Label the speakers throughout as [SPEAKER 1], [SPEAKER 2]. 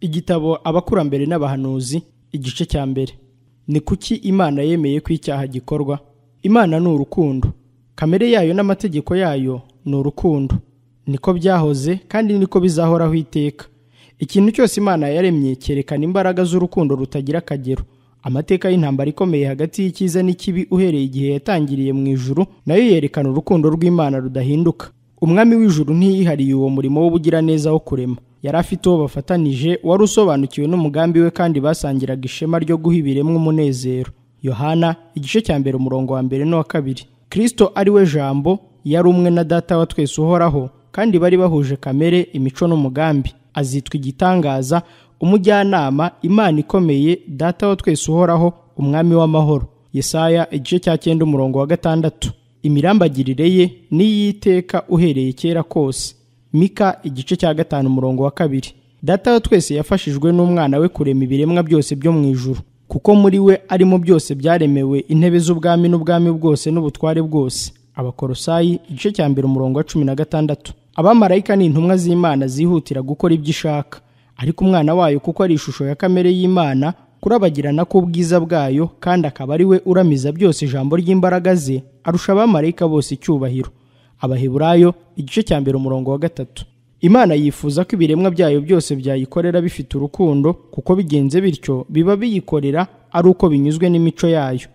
[SPEAKER 1] igitabo abakurambere n'abahanuzi igice cya mbere ni kuki imana yemeye ko icyaha gikorwa imana ni urukundo kamere yayo n'amategeko yayo ni urukundo niko byahoze kandi niko bizahoraho iteka ikintu cyose imana yaremye cyerekana imbaraga z'urukundo rutagira akagero amateka y'intambara ikomeye hagati y'icyiza n'ikibi uhereye igihe yatangiriye mu ijuru nayo yerekana urukundo rw'imana rudahinduka umwami w'ijuru ntiyihariye uwo murimo w'ubugiraneza wo kurema yari afite uwo bafatanije wari usobanukiwe n'umugambi we kandi basangiraga ishema ryo guha ibiremwa umunezero yohana igice cya mbere umurongo wa mbere n'uwa kabiri kirisito ari we jambo yari umwe na data wa twese uhoraho kandi bari bahuje kamere imico n'umugambi azitwa igitangaza umujyanama imana ikomeye data wa twese uhoraho umwami w'amahoro yesaya igice cya cyenda umurongo wa gatandatu imirambagirire ye n'iyiteka uhereye kera kose mika igice cya gatanu umurongo wa kabiri data wa twese yafashijwe n'umwana we kurema ibiremwa byose byo mu ijuru kuko muri we arimo byose byaremewe intebe z'ubwami n'ubwami bwose n'ubutware bwose abakorosayi igice cya mbere umurongo wa cumi na gatandatu abamarayika ni intumwa z'imana zihutira gukora ibyo ishaka ariko umwana wayo kuko ari ishusho ya kamere y'imana kurabagirana k'ubwiza bwayo kandi akaba ari we uramiza byose ijambo ry'imbaraga ze arusha abamarayika bose icyubahiro abaheburayo igice cya mbere umurongo wa gatatu imana yifuza ko ibiremwa byayo byose byayikorera bifite urukundo kuko bigenze bityo biba biyikorera ari uko binyuzwe n'imico yayo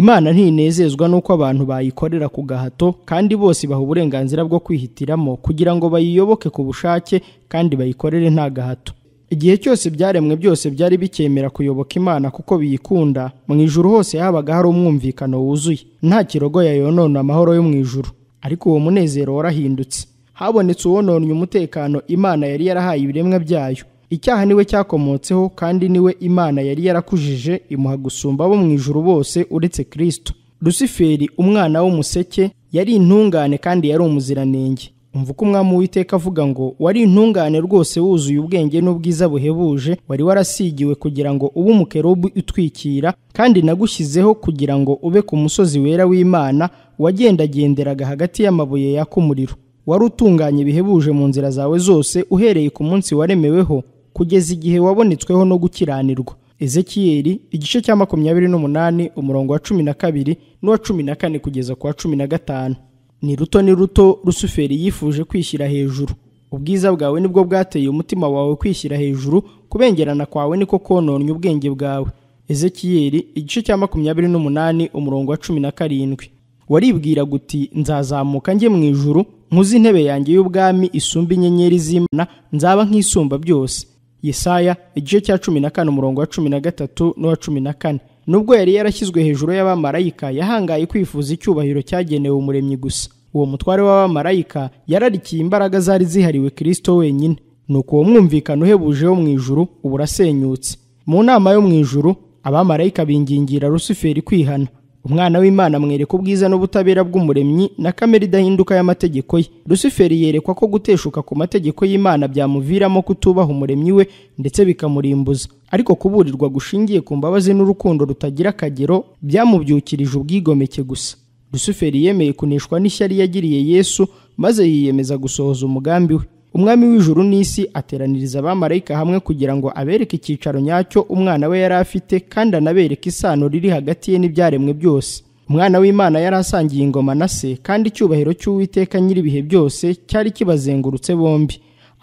[SPEAKER 1] imana ntinezezwa n'uko abantu bayikorera ku gahato kandi bose baha uburenganzira bwo kwihitiramo kugira ngo bayiyoboke ku bushake kandi bayikorere nta gahato igihe cyose byaremwe byose byari bikemera kuyoboka imana kuko biyikunda mu ijuru hose habaga hari umwumvikano wuzuye nta kirogoya yonona amahoro yo mu ijuru ariko uwo munezero warahindutse habonetse uwononnye umutekano imana yari yarahaye ibiremwa byayo icyaha niwe cyakomotseho kandi niwe imana yari yarakujije imuha gusumba abo mu ijuru bose uretse kirisito rusiferi umwana w'umuseke yari intungane kandi yari umuziranenge umva uko umwami w'iteka avuga ngo wari intungane rwose wuzuye ubwenge n'ubwiza buhebuje wari warasigiwe kugira ngo ube umukerubu utwikira kandi nagushyizeho kugira ngo ube ku musozi wera w'imana wagendagenderaga hagati y'amabuye yaka umuriro wari utunganye bihebuje mu nzira zawe zose uhereye ku munsi waremeweho kugeza igihe wabonetsweho no gukiranirwa ezekiyeri igice cya makumyabiri n'umunani umurongo wa cumi na kabiri n'uwa cumi na kane kugeza ku wa cumi na gatanu ni ruto ni ruto rusuferi yifuje kwishyira hejuru ubwiza bwawe nibwo bwateye umutima wawe kwishyira hejuru kubengerana kwawe niko kononye ubwenge bwawe ezekiyeri igice cya makumyabiri n'umunani umurongo wa cumi na karindwi waribwira guti nzazamuka njye mu ijuru nkuzi intebe yanjye y'ubwami isumba inyenyeri z'imana nzaba nk'isumba byose yesaya igice cya cumi na kane umurongo wa cumi na gatatu n'uwa cumi na kane nubwo yari yarashyizwe hejuru y'abamarayika yahangaye kwifuza icyubahiro cyagenewe umuremyi gusa uwo mutware w'abamarayika yararikiye imbaraga zari zihariwe kirisito wenyine nuko uwo mwumvikano uhebuje wo mu ijuru uburasenyutse mu nama yo mu ijuru abamarayika bingingira rusuferi kwihana umwana w'imana amwereka ubwiza n'ubutabera bw'umuremyi na kamere idahinduka y'amategeko ye rusuferi yerekwa ko guteshuka ku mategeko y'imana byamuviramo kutubaha umuremyi we ndetse bikamurimbuza ariko kuburirwa gushingiye ku mbabazi n'urukundo rutagira akagero byamubyukirije ubwigomeke gusa rusuferi yemeye kuneshwa n'ishyari yagiriye yesu maze yiyemeza gusohoza umugambi we umwami w'ijuru n'isi ateraniriza abamarayika hamwe kugira ngo abereke icyicaro nyacyo umwana we yari afite kandi anabereke isano riri hagati ye n'ibyaremwe byose umwana w'imana yari asangiye ingoma na se kandi icyubahiro cy'uwiteka nyir'ibihe byose cyari kibazengurutse bombi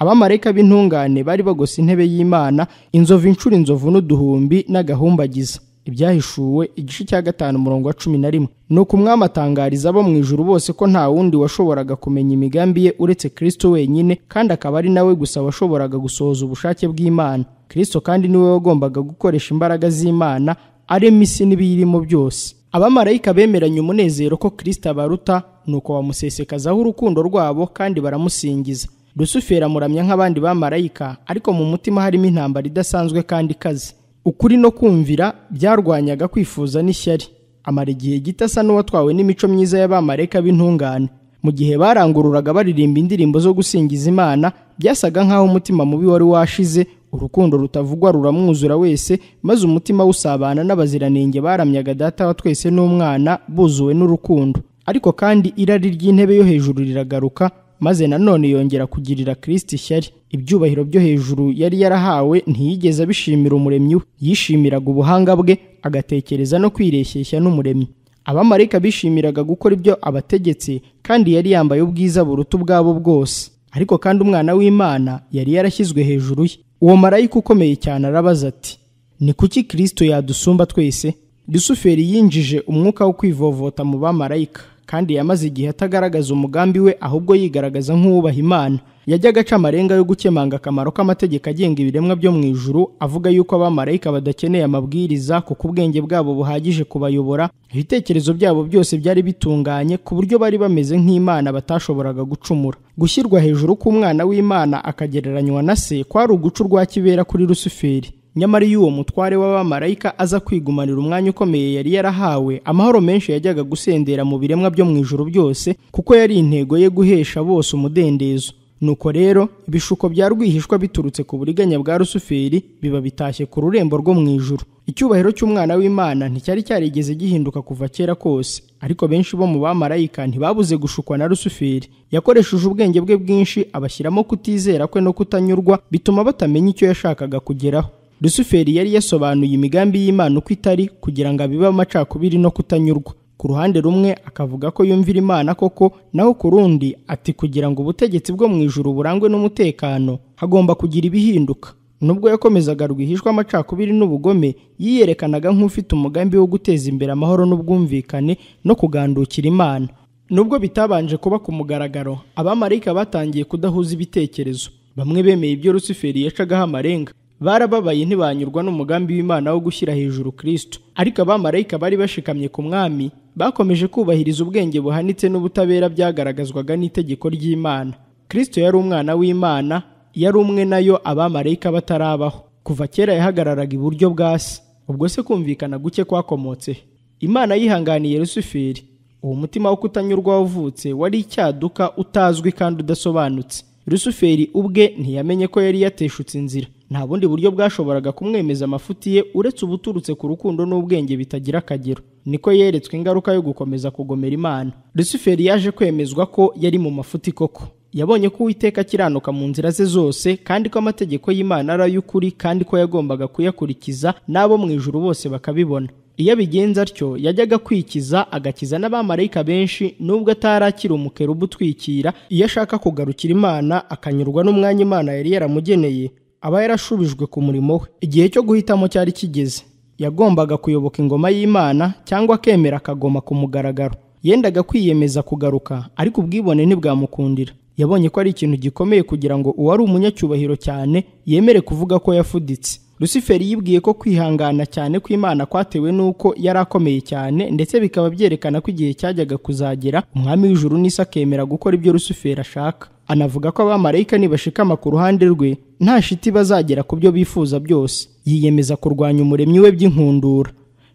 [SPEAKER 1] abamarayika b'intungane bari bagose intebe y'imana inzovu inshuro inzovu n'uduhumbi n'agahumbagiza ibyahishuwe igice cya gatanu umurongo wa cumi na rimwe ni uko atangariza abo mu ijuru bose ko nta wundi washoboraga kumenya imigambi ye uretse kirisito wenyine kandi akaba ari nawe gusa washoboraga gusohoza ubushake bw'imana kirisito kandi niwe wagombaga gukoresha imbaraga z'imana arema isi n'ibiyirimo byose abamarayika bemeranye umunezero ko kirisito baruta nuko uko bamusesekazaho urukundo rwabo kandi baramusingiza rusufera amuramya nk'abandi bamarayika ariko mu mutima harimo intambara idasanzwe kandi ikaze ukuri no kumvira byarwanyaga kwifuza n'ishyari amara igihe gito asa n'uwatwawe n'imico myiza y'abamareka b'intungane mu gihe barangururaga baririmba indirimbo zo gusingiza imana byasaga nk'aho umutima mubi wari washize urukundo rutavugwa ruramwuzura wese maze umutima w'usabana n'abaziranenge baramyaga data wa twese n'umwana buzuwe n'urukundo ariko kandi irari ry'intebe yo hejuru riragaruka maze nanone yongera kugirira kirisiti ishyari ibyubahiro byo hejuru yari yarahawe ntiyigeze abishimira umuremyi we yishimiraga ubuhanga bwe agatekereza no kwireshyeshya n'umuremyi abamarayika bishimiraga gukora ibyo abategetse kandi yari yambaye ubwiza buruta ubwabo bwose ariko kandi umwana w'imana yari yarashyizwe hejuru ye uwo marayika ukomeye cyane arabaza ati ni kuki Kristo yadusumba twese rusuferi yinjije umwuka wo kwivovota mu bamarayika kandi yamaze igihe atagaragaza umugambi we ahubwo yigaragaza nk'uwubaha imana Yajya agaca amarenga yo gukemanga akamaro k'amategeko agenga ibiremwa byo mu ijuru avuga yuko abamarayika badakeneye amabwiriza kuko ubwenge bwabo buhagije kubayobora ibitekerezo byabo byose byari bitunganye ku buryo bari bameze nk'imana batashoboraga gucumura gushyirwa hejuru k'umwana w'imana akagereranywa na se kwari uguca urwa kibera kuri rusuferi nyamara iyo uwo mutware w'abamarayika aza kwigumanira umwanya ukomeye yari yarahawe amahoro menshi yajyaga gusendera mu biremwa byo mu ijoro byose kuko yari intego ye guhesha bose umudendezo nuko rero ibishuko bya rwihishwa biturutse ku buriganya bwa rusuferi biba bitashye ku rurembo rwo mu ijoro icyubahiro cy'umwana w'imana nticyari cyarigeze gihinduka kuva kera kose ariko benshi bo mu bamarayika ntibabuze gushukwa na rusuferi yakoresheje ubwenge bwe bwinshi abashyiramo kutizera kwe no kutanyurwa bituma batamenya icyo yashakaga kugeraho rusuferi yari yasobanuye imigambi y'imana uko itari kugira ngo abibe amacakubiri no kutanyurwa ku ruhande rumwe akavuga ko yumvira imana koko naho ku rundi ati kugira ngo ubutegetsi bwo mu ijuru burangwe n'umutekano hagomba kugira ibihinduka nubwo yakomezaga rwihishwa amacakubiri n'ubugome yiyerekanaga nk'ufite umugambi wo guteza imbere amahoro n'ubwumvikane no kugandukira imana nubwo bitabanje kuba ku mugaragaro abamarayika batangiye kudahuza ibitekerezo bamwe bemeye ibyo rusuferi yacagaho amarenga barababaye ntibanyurwa n'umugambi w'imana wo gushyira hejuru kristo ariko abamarayika bari bashikamye ku mwami bakomeje kubahiriza ubwenge buhanitse n'ubutabera byagaragazwaga n'itegeko ry'imana kristo yari umwana w'imana yari umwe nayo abamarayika batarabaho kuva kera yahagararaga iburyo bwa se ubwo se kumvikana guke kwakomotse imana yihanganiye rusuferi uwo mutima wo kutanyurwa wavutse wari icyaduka utazwi kandi udasobanutse rusuferi ubwe ntiyamenye ko yari yateshutse inzira nta bundi buryo bwashoboraga kumwemeza amafuti ye uretse ubuturutse ku rukundo n'ubwenge bitagira akagero niko yeretswe ingaruka yo gukomeza kugomera imana rusuferi yaje kwemezwa ko yari mu mafuti koko yabonye ko uwiteka akiranuka mu nzira ze zose kandi ko amategeko y'imana ari ay'ukuri kandi ko yagombaga kuyakurikiza n'abo mu ijuru bose bakabibona iyo abigenza atyo yajyaga kwikiza agakiza n'abamarayika benshi nubwo atarakira umukerubu utwikira iyo ashaka kugarukira imana akanyurwa n'umwanya imana yari yaramugeneye aba yarashubijwe ku murimo we igihe cyo guhitamo cyari kigeze yagombaga kuyoboka ingoma y'imana cyangwa akemera akagoma ku mugaragaro yendaga kwiyemeza kugaruka ariko ubwibone ntibwamukundira yabonye ko ari ikintu gikomeye kugira ngo uwari umunyacyubahiro cyane yemere kuvuga ko yafuditse rusuferi yibwiye ko kwihangana cyane kw'imana kwatewe n'uko yari akomeye cyane ndetse bikaba byerekana ko igihe cyajyaga kuzagera umwami w'ijuru n'isi akemera gukora ibyo rusuferi ashaka anavuga ko abamarayika nibashikama ku ruhande rwe nta shiti bazagera ku byo bifuza byose yiyemeza kurwanya umuremyi we by'inkundura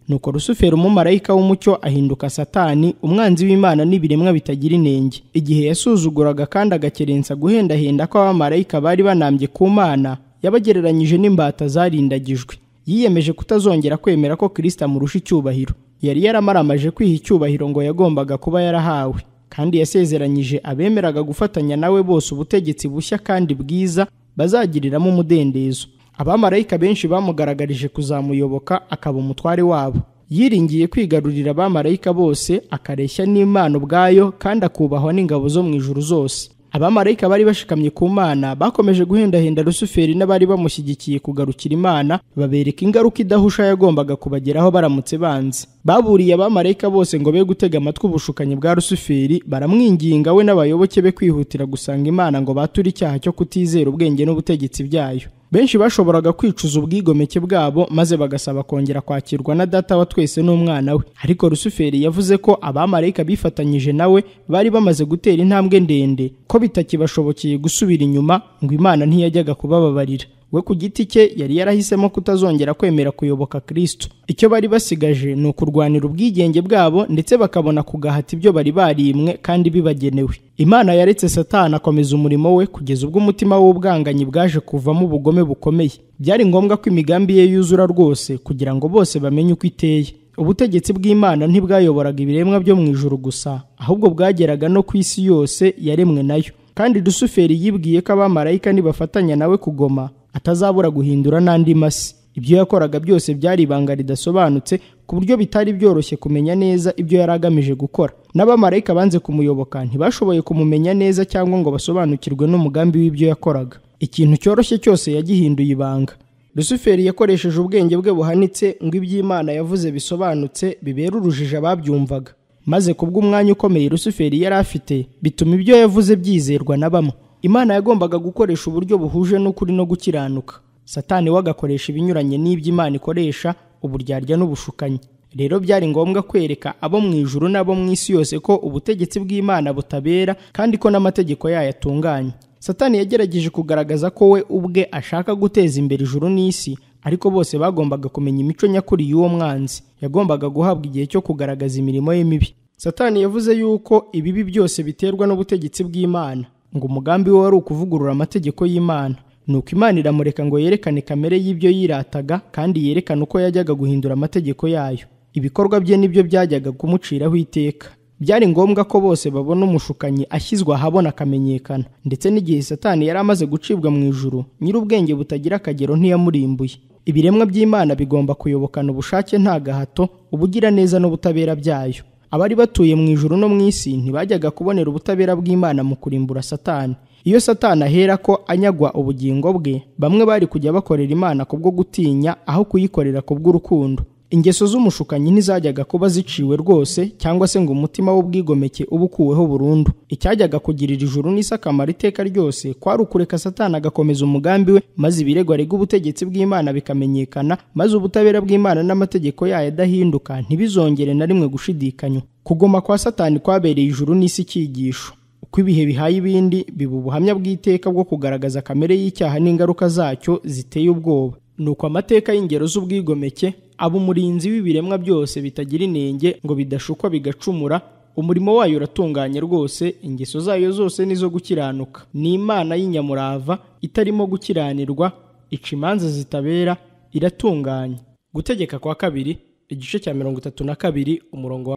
[SPEAKER 1] nuko rusufero umumarayika w'umucyo ahinduka satani umwanzi w'imana n'ibiremwa bitagira inenge igihe yasuzuguraga kandi agakerensa guhendahenda ko abamarayika bari banambye ku mana yabagereranyije n'imbata zarindagijwe yiyemeje kutazongera kwemera ko kirisita amurusha icyubahiro yari yaramaramaje kwiha icyubahiro ngo yagombaga kuba yarahawe kandi yasezeranyije abemeraga gufatanya nawe bose ubutegetsi bushya kandi bwiza bazagiriramo umudendezo abamarayika benshi bamugaragarije kuzamuyoboka akaba umutware wabo yiringiye kwigarurira abamarayika bose akareshya n'imana ubwayo kandi akubahwa n'ingabo zo mu ijuru zose abamarayika bari bashikamye ku mana bakomeje guhendahenda rusuferi n'abari bamushyigikiye kugarukira imana babereka ingaruka idahusha yagombaga kubageraho baramutse banze baburiye abamarayika bose ngo be gutega amatwi ubushukanyi bwa rusuferi baramwinginga we n'abayoboke be kwihutira gusanga imana ngo bature icyaha cyo kutizera ubwenge n'ubutegetsi byayo benshi bashoboraga kwicuza ubwigomeke bwabo maze bagasaba kongera kwakirwa na data wa twese n'umwana we ariko rusuferi yavuze ko abamarayika bifatanyije nawe bari bamaze gutera intambwe ndende ko bitakibashobokeye gusubira inyuma ngo imana ntiyajyaga kubababarira we ku giti cye yari yarahisemo kutazongera kwemera kuyoboka kristo icyo bari basigaje ni ukurwanira ubwigenge bwabo ndetse bakabona kugahata ibyo bari barimwe kandi bibagenewe imana yaretse satani akomeza umurimo we kugeza ubwo umutima w'ubwanganyi bwaje kuvamo ubugome bukomeye byari ngombwa ko imigambi ye yuzura rwose kugira ngo bose bamenye uko iteye ubutegetsi bw'imana ntibwayoboraga ibiremwa byo mu ijuru gusa ahubwo bwageraga no ku isi yose yaremwe nayo kandi rusuferi yibwiye ko abamarayika nibafatanya nawe kugoma atazabura guhindura n'andi masi ibyo yakoraga byose byari ibanga ridasobanutse ku buryo bitari byoroshye kumenya neza ibyo yari agamije gukora n'abamarayika banze kumuyoboka ntibashoboye kumumenya neza cyangwa ngo basobanukirwe n'umugambi w'ibyo yakoraga ikintu cyoroshye cyose yagihinduye ibanga rusuferi yakoresheje ubwenge bwe buhanitse ngo iby'imana yavuze bisobanutse bibera urujijo ababyumvaga maze kubw'umwanya ukomeye rusuferi yari afite bituma ibyo yavuze byizerwa na bamwe imana yagombaga gukoresha uburyo buhuje n'ukuri no gukiranuka satani we agakoresha ibinyuranye n'ibyo imana ikoresha uburyarya n'ubushukanyi rero byari ngombwa kwereka abo mu ijuru n'abo mu isi yose ko ubutegetsi bw'imana butabera kandi ko n'amategeko yayo atunganye satani yagerageje kugaragaza ko we ubwe ashaka guteza imbere ijuru n'isi ariko bose bagombaga kumenya imico nyakuri y'uwo mwanzi yagombaga guhabwa igihe cyo kugaragaza imirimo ye mibi satani yavuze yuko ibibi byose biterwa n'ubutegetsi bw'imana ngo umugambi we wari ukuvugurura amategeko y'imana nuko imana iramureka ngo yerekane kamere y'ibyo yirataga kandi yerekane uko yajyaga guhindura amategeko yayo ibikorwa bye nibyo byajyaga kumuciraho iteka byari ngombwa ko bose babona umushukanyi ashyizwe ahabona akamenyekana ndetse n'igihe satani yari amaze gucibwa mu ijuru nyir'ubwenge butagira akagero ntiyamurimbuye ibiremwa by'imana bigomba kuyobokana ubushake nta gahato ubugiraneza n'ubutabera byayo abari batuye mu ijuru no mu isi ntibajyaga kubonera ubutabera bw'imana mu kurimbura satani iyo satani ahera ko anyagwa ubugingo bwe bamwe bari kujya bakorera imana kubwo gutinya aho kuyikorera kubw'urukundo ingeso z'umushukanyi ntizajyaga kuba ziciwe rwose cyangwa se ngo umutima w'ubwigomeke uba ukuweho burundu icyajyaga kugirira ijuru n'isi akamaro iteka ryose kwari ukureka satani agakomeza umugambi we maze ibirego arega ubutegetsi bw'imana bikamenyekana maze ubutabera bw'imana n'amategeko yayo adahinduka ntibizongere na rimwe gushidikanywa kugoma kwa satani kwabereye ijuru n'isi cyigisho uko ibihe bihaye ibindi biba ubuhamya bw'iteka bwo kugaragaza kamere y'icyaha n'ingaruka zacyo ziteye ubwoba ni uko amateka y'ingero z'ubwigomeke aba umurinzi w'ibiremwa byose bitagira inenge ngo bidashukwa bigacumura umurimo wayo uratunganye rwose ingeso zayo zose ni zo gukiranuka ni imana y'inyamurava itarimo gukiranirwa ica imanza zitabera iratunganye gutegeka kwa kabiri igice cya mirongo itatu na kabiri umurongo wa